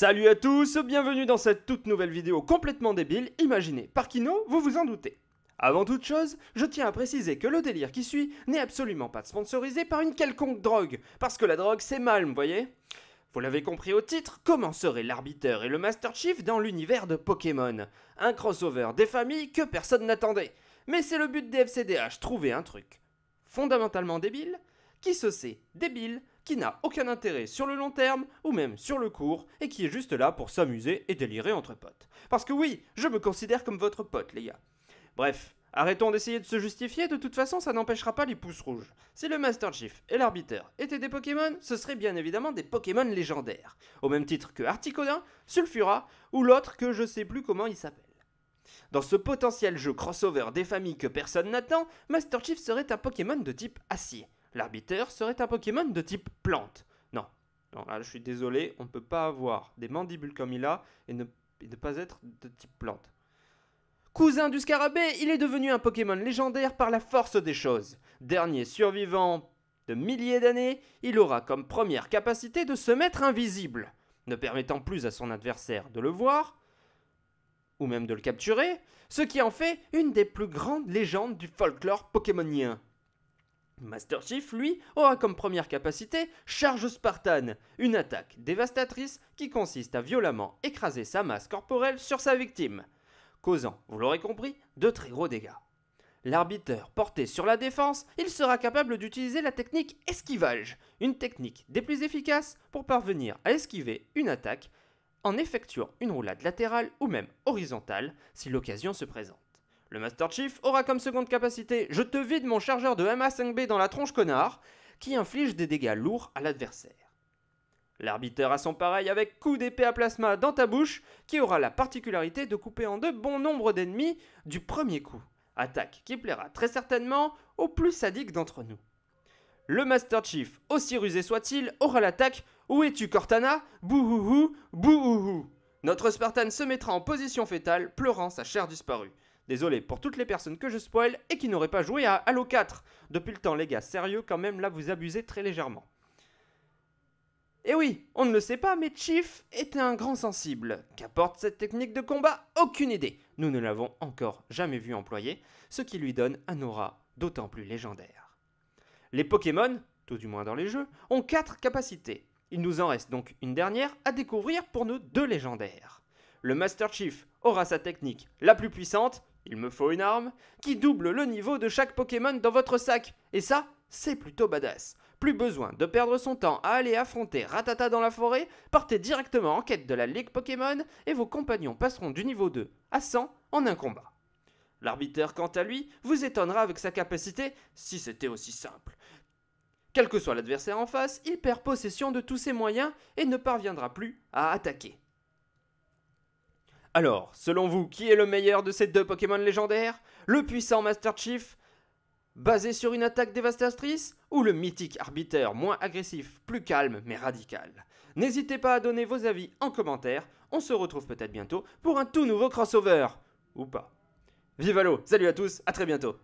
Salut à tous, bienvenue dans cette toute nouvelle vidéo complètement débile, imaginée par Kino, vous vous en doutez. Avant toute chose, je tiens à préciser que le délire qui suit n'est absolument pas sponsorisé par une quelconque drogue, parce que la drogue c'est mal, vous voyez vous l'avez compris au titre, comment serait l'arbiteur et le Master Chief dans l'univers de Pokémon Un crossover des familles que personne n'attendait. Mais c'est le but des FCDH, trouver un truc fondamentalement débile, qui se sait débile, qui n'a aucun intérêt sur le long terme ou même sur le court et qui est juste là pour s'amuser et délirer entre potes. Parce que oui, je me considère comme votre pote, les gars. Bref, arrêtons d'essayer de se justifier, de toute façon ça n'empêchera pas les pouces rouges. Si le Master Chief et l'Arbiter étaient des Pokémon, ce serait bien évidemment des Pokémon légendaires. Au même titre que Articodin, Sulfura ou l'autre que je sais plus comment il s'appelle. Dans ce potentiel jeu crossover des familles que personne n'attend, Master Chief serait un Pokémon de type acier L'arbitre serait un Pokémon de type plante. Non, non là je suis désolé, on ne peut pas avoir des mandibules comme il a et ne pas être de type plante. Cousin du scarabée, il est devenu un Pokémon légendaire par la force des choses. Dernier survivant de milliers d'années, il aura comme première capacité de se mettre invisible, ne permettant plus à son adversaire de le voir, ou même de le capturer, ce qui en fait une des plus grandes légendes du folklore pokémonien. Master Chief, lui, aura comme première capacité Charge Spartan, une attaque dévastatrice qui consiste à violemment écraser sa masse corporelle sur sa victime, causant, vous l'aurez compris, de très gros dégâts. L'arbiteur porté sur la défense, il sera capable d'utiliser la technique esquivage, une technique des plus efficaces pour parvenir à esquiver une attaque en effectuant une roulade latérale ou même horizontale si l'occasion se présente. Le Master Chief aura comme seconde capacité Je te vide mon chargeur de MA5B dans la tronche connard, qui inflige des dégâts lourds à l'adversaire. L'arbiteur a son pareil avec coup d'épée à plasma dans ta bouche, qui aura la particularité de couper en deux bon nombre d'ennemis du premier coup. Attaque qui plaira très certainement au plus sadique d'entre nous. Le Master Chief, aussi rusé soit-il, aura l'attaque Où es-tu Cortana Bouhouhou, bouhouhou. Notre Spartan se mettra en position fétale, pleurant sa chair disparue. Désolé pour toutes les personnes que je spoil et qui n'auraient pas joué à Halo 4. Depuis le temps, les gars, sérieux, quand même, là, vous abusez très légèrement. Et eh oui, on ne le sait pas, mais Chief était un grand sensible. Qu'apporte cette technique de combat Aucune idée. Nous ne l'avons encore jamais vu employer, ce qui lui donne un aura d'autant plus légendaire. Les Pokémon, tout du moins dans les jeux, ont quatre capacités. Il nous en reste donc une dernière à découvrir pour nos deux légendaires. Le Master Chief aura sa technique la plus puissante, il me faut une arme qui double le niveau de chaque Pokémon dans votre sac. Et ça, c'est plutôt badass. Plus besoin de perdre son temps à aller affronter Ratata dans la forêt, partez directement en quête de la Ligue Pokémon et vos compagnons passeront du niveau 2 à 100 en un combat. L'arbitre, quant à lui, vous étonnera avec sa capacité, si c'était aussi simple. Quel que soit l'adversaire en face, il perd possession de tous ses moyens et ne parviendra plus à attaquer. Alors, selon vous, qui est le meilleur de ces deux Pokémon légendaires Le puissant Master Chief Basé sur une attaque dévastatrice Ou le mythique Arbiter, moins agressif, plus calme mais radical N'hésitez pas à donner vos avis en commentaire, on se retrouve peut-être bientôt pour un tout nouveau crossover Ou pas. Vive Allo, salut à tous, à très bientôt